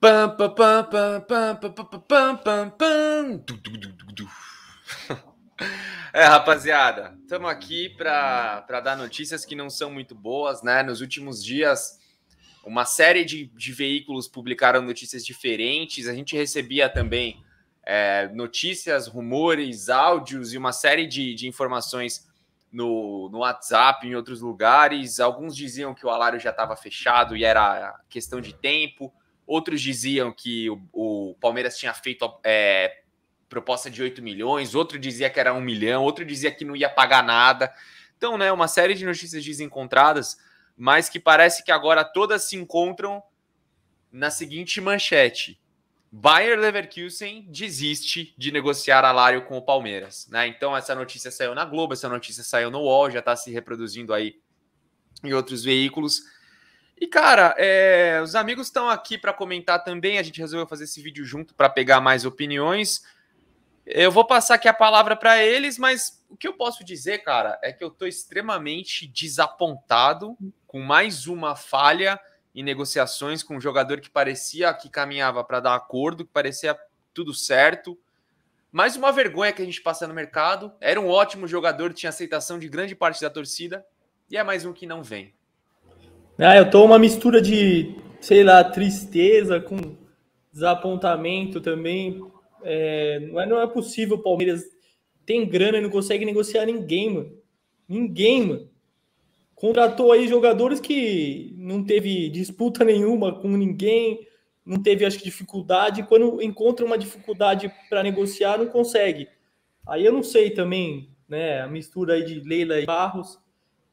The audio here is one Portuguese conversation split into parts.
Pam, pam, pam, pam, pam, pam, pam, pam, pam. É, rapaziada, estamos aqui para dar notícias que não são muito boas, né? Nos últimos dias, uma série de, de veículos publicaram notícias diferentes. A gente recebia também é, notícias, rumores, áudios e uma série de, de informações no, no WhatsApp, em outros lugares. Alguns diziam que o alário já estava fechado e era questão de tempo Outros diziam que o, o Palmeiras tinha feito é, proposta de 8 milhões, outro dizia que era 1 milhão, outro dizia que não ia pagar nada. Então, né, uma série de notícias desencontradas, mas que parece que agora todas se encontram na seguinte manchete. Bayer Leverkusen desiste de negociar alário com o Palmeiras, né? Então essa notícia saiu na Globo, essa notícia saiu no UOL, já está se reproduzindo aí em outros veículos. E, cara, é, os amigos estão aqui para comentar também. A gente resolveu fazer esse vídeo junto para pegar mais opiniões. Eu vou passar aqui a palavra para eles, mas o que eu posso dizer, cara, é que eu estou extremamente desapontado com mais uma falha em negociações com um jogador que parecia que caminhava para dar acordo, que parecia tudo certo. Mais uma vergonha que a gente passa no mercado. Era um ótimo jogador, tinha aceitação de grande parte da torcida, e é mais um que não vem. Ah, eu tô uma mistura de, sei lá, tristeza com desapontamento também. É, é, não é possível o Palmeiras tem grana e não consegue negociar ninguém, mano. Ninguém, mano. Contratou aí jogadores que não teve disputa nenhuma com ninguém, não teve, acho que, dificuldade. Quando encontra uma dificuldade para negociar, não consegue. Aí eu não sei também, né? A mistura aí de Leila e Barros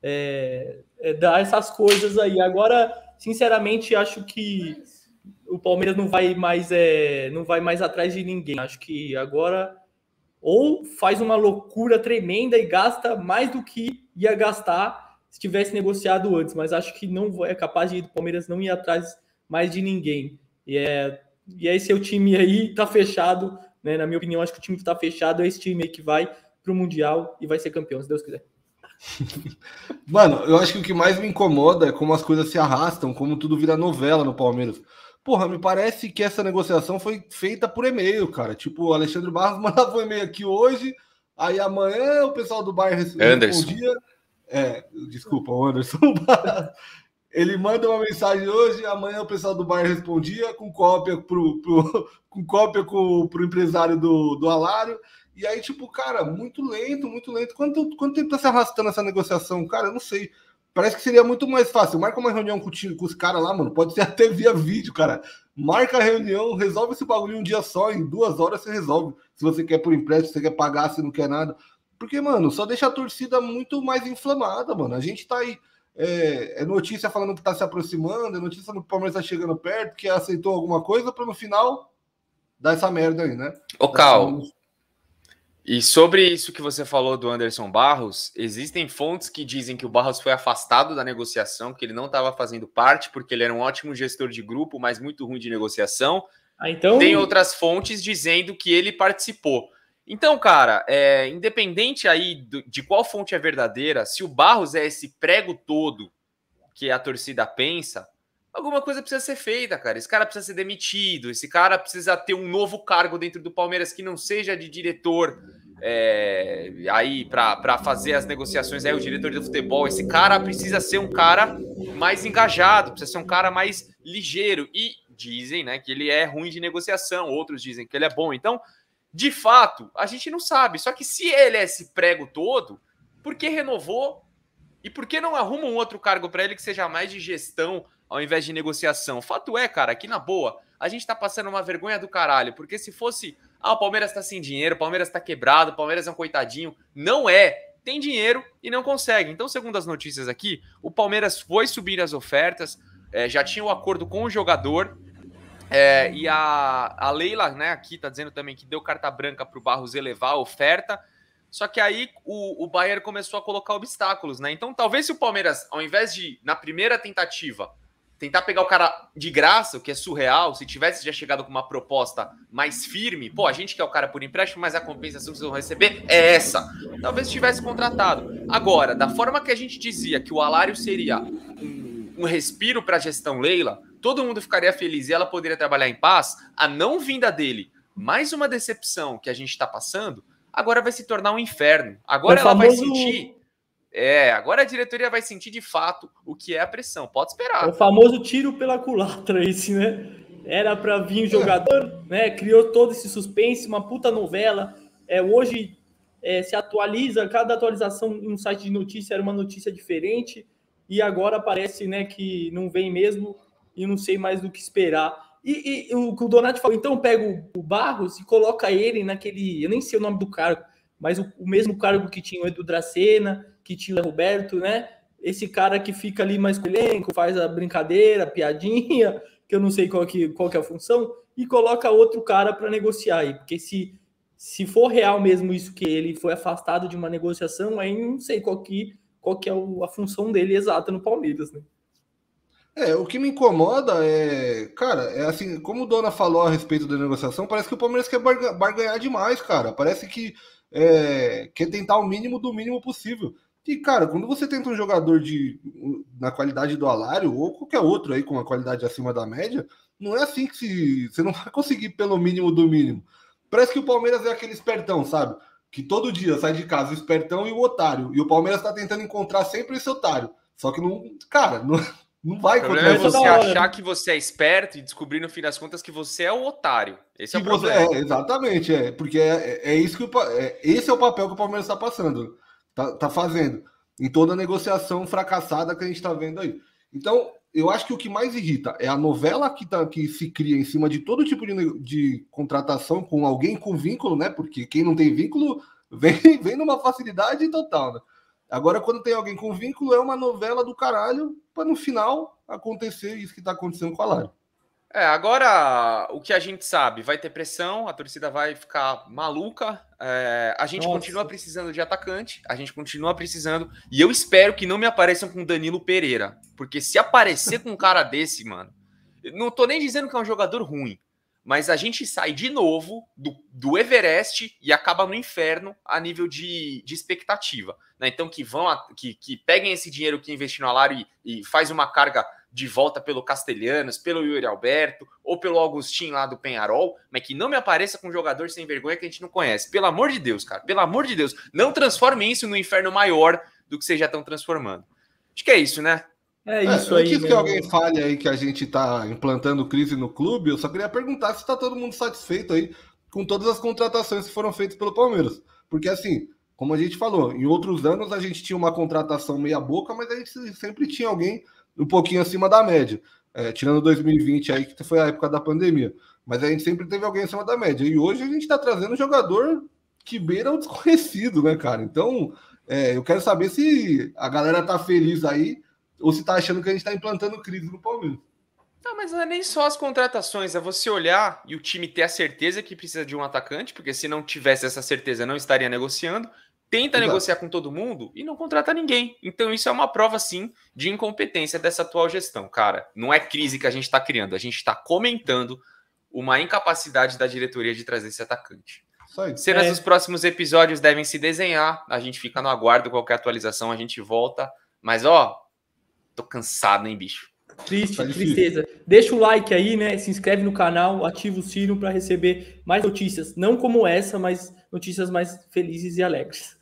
é, é dar essas coisas aí. Agora, sinceramente, acho que é o Palmeiras não vai mais é, não vai mais atrás de ninguém. Acho que agora ou faz uma loucura tremenda e gasta mais do que ia gastar se tivesse negociado antes, mas acho que não é capaz de ir Palmeiras não ir atrás mais de ninguém. E é e aí é seu é time aí tá fechado, né? Na minha opinião, acho que o time que tá fechado é esse time aí que vai pro mundial e vai ser campeão, se Deus quiser. Mano, eu acho que o que mais me incomoda é como as coisas se arrastam, como tudo vira novela no Palmeiras. Porra, me parece que essa negociação foi feita por e-mail, cara. Tipo, o Alexandre Barros mandava um e-mail aqui hoje, aí amanhã o pessoal do bairro respondia. É, desculpa, o Anderson. Ele manda uma mensagem hoje, amanhã o pessoal do bairro respondia com cópia pro, pro com cópia com, pro empresário do, do Alário. E aí, tipo, cara, muito lento, muito lento. Quanto, quanto tempo tá se arrastando essa negociação? Cara, eu não sei. Parece que seria muito mais fácil. Marca uma reunião com, time, com os caras lá, mano. Pode ser até via vídeo, cara. Marca a reunião, resolve esse bagulho um dia só, em duas horas você resolve. Se você quer por empréstimo, se você quer pagar, se não quer nada. Porque, mano, só deixa a torcida muito mais inflamada, mano. A gente tá aí. É, é notícia falando que tá se aproximando, é notícia que o Palmeiras tá chegando perto, que aceitou alguma coisa, para no final dar essa merda aí, né? Ô, Cal, tá e sobre isso que você falou do Anderson Barros, existem fontes que dizem que o Barros foi afastado da negociação, que ele não estava fazendo parte, porque ele era um ótimo gestor de grupo, mas muito ruim de negociação. Ah, então... Tem outras fontes dizendo que ele participou. Então, cara, é, independente aí do, de qual fonte é verdadeira, se o Barros é esse prego todo que a torcida pensa, alguma coisa precisa ser feita, cara. Esse cara precisa ser demitido, esse cara precisa ter um novo cargo dentro do Palmeiras que não seja de diretor. É, aí para fazer as negociações aí o diretor de futebol esse cara precisa ser um cara mais engajado precisa ser um cara mais ligeiro e dizem né que ele é ruim de negociação outros dizem que ele é bom então de fato a gente não sabe só que se ele é esse prego todo por que renovou e por que não arruma um outro cargo para ele que seja mais de gestão ao invés de negociação. Fato é, cara, que na boa, a gente tá passando uma vergonha do caralho, porque se fosse, ah, o Palmeiras tá sem dinheiro, o Palmeiras tá quebrado, o Palmeiras é um coitadinho, não é. Tem dinheiro e não consegue. Então, segundo as notícias aqui, o Palmeiras foi subir as ofertas, é, já tinha o um acordo com o jogador. É, e a, a Leila, né, aqui tá dizendo também que deu carta branca pro Barros elevar a oferta. Só que aí o, o Bayern começou a colocar obstáculos, né? Então, talvez se o Palmeiras, ao invés de, na primeira tentativa, tentar pegar o cara de graça, o que é surreal, se tivesse já chegado com uma proposta mais firme, pô, a gente quer é o cara por empréstimo, mas a compensação que vocês vão receber é essa. Talvez tivesse contratado. Agora, da forma que a gente dizia que o Alário seria um, um respiro para a gestão Leila, todo mundo ficaria feliz e ela poderia trabalhar em paz, a não vinda dele, mais uma decepção que a gente está passando, agora vai se tornar um inferno. Agora é ela famoso... vai sentir é, agora a diretoria vai sentir de fato o que é a pressão. Pode esperar. É o famoso tiro pela culatra, esse, né? Era para vir o é. jogador, né? Criou todo esse suspense, uma puta novela. É, hoje é, se atualiza, cada atualização em um site de notícia era uma notícia diferente. E agora parece né, que não vem mesmo e não sei mais do que esperar. E, e o que o Donato falou, então pega o Barros e coloca ele naquele. Eu nem sei o nome do cargo, mas o, o mesmo cargo que tinha o Edu Dracena que tinha o Roberto, né? Esse cara que fica ali mais com o elenco, faz a brincadeira, a piadinha, que eu não sei qual que, qual que é a função, e coloca outro cara para negociar aí. Porque se, se for real mesmo isso que ele foi afastado de uma negociação, aí não sei qual que, qual que é a função dele exata no Palmeiras, né? É, o que me incomoda é, cara, é assim, como o Dona falou a respeito da negociação, parece que o Palmeiras quer barganhar demais, cara. Parece que é, quer tentar o mínimo do mínimo possível. E, cara, quando você tenta um jogador de na qualidade do Alário ou qualquer outro aí com uma qualidade acima da média, não é assim que se, você não vai conseguir pelo mínimo do mínimo. Parece que o Palmeiras é aquele espertão, sabe? Que todo dia sai de casa o espertão e o otário. E o Palmeiras tá tentando encontrar sempre esse otário. Só que não, cara, não, não vai encontrar é você achar que você é esperto e descobrir no fim das contas que você é o otário. Esse é o problema. Você, é, exatamente, é. Porque é, é, é isso que o, é, esse é o papel que o Palmeiras está passando tá, tá fazendo em toda a negociação fracassada que a gente está vendo aí. Então, eu acho que o que mais irrita é a novela que, tá, que se cria em cima de todo tipo de, de contratação com alguém com vínculo, né? Porque quem não tem vínculo vem, vem numa facilidade total, né? Agora, quando tem alguém com vínculo, é uma novela do caralho para no final acontecer isso que está acontecendo com a Lari. É, agora o que a gente sabe, vai ter pressão, a torcida vai ficar maluca. É, a gente Nossa. continua precisando de atacante, a gente continua precisando. E eu espero que não me apareçam com Danilo Pereira, porque se aparecer com um cara desse, mano, não tô nem dizendo que é um jogador ruim, mas a gente sai de novo do, do Everest e acaba no inferno a nível de, de expectativa. Né? Então que vão, a, que, que peguem esse dinheiro que investiu no Alário e, e faz uma carga de volta pelo Castelhanos, pelo Yuri Alberto ou pelo Augustinho lá do Penharol, mas que não me apareça com um jogador sem vergonha que a gente não conhece. Pelo amor de Deus, cara, pelo amor de Deus, não transforme isso no inferno maior do que vocês já estão transformando. Acho que é isso, né? É, é isso é, aí. Antes né? que alguém fale aí que a gente está implantando crise no clube, eu só queria perguntar se está todo mundo satisfeito aí com todas as contratações que foram feitas pelo Palmeiras. Porque assim, como a gente falou, em outros anos a gente tinha uma contratação meia boca, mas a gente sempre tinha alguém um pouquinho acima da média. É, tirando 2020 aí, que foi a época da pandemia. Mas a gente sempre teve alguém acima da média. E hoje a gente está trazendo um jogador que beira o desconhecido, né, cara? Então, é, eu quero saber se a galera tá feliz aí ou se tá achando que a gente tá implantando crise no Palmeiras. Não, mas não é nem só as contratações, é você olhar e o time ter a certeza que precisa de um atacante, porque se não tivesse essa certeza não estaria negociando, tenta Exato. negociar com todo mundo e não contrata ninguém. Então isso é uma prova, sim, de incompetência dessa atual gestão, cara. Não é crise que a gente está criando, a gente está comentando uma incapacidade da diretoria de trazer esse atacante. Cenas é. dos próximos episódios devem se desenhar, a gente fica no aguardo, qualquer atualização a gente volta. Mas ó, tô cansado, hein, bicho. Triste, tá tristeza. Deixa o like aí, né? Se inscreve no canal, ativa o sino para receber mais notícias, não como essa, mas notícias mais felizes e alegres.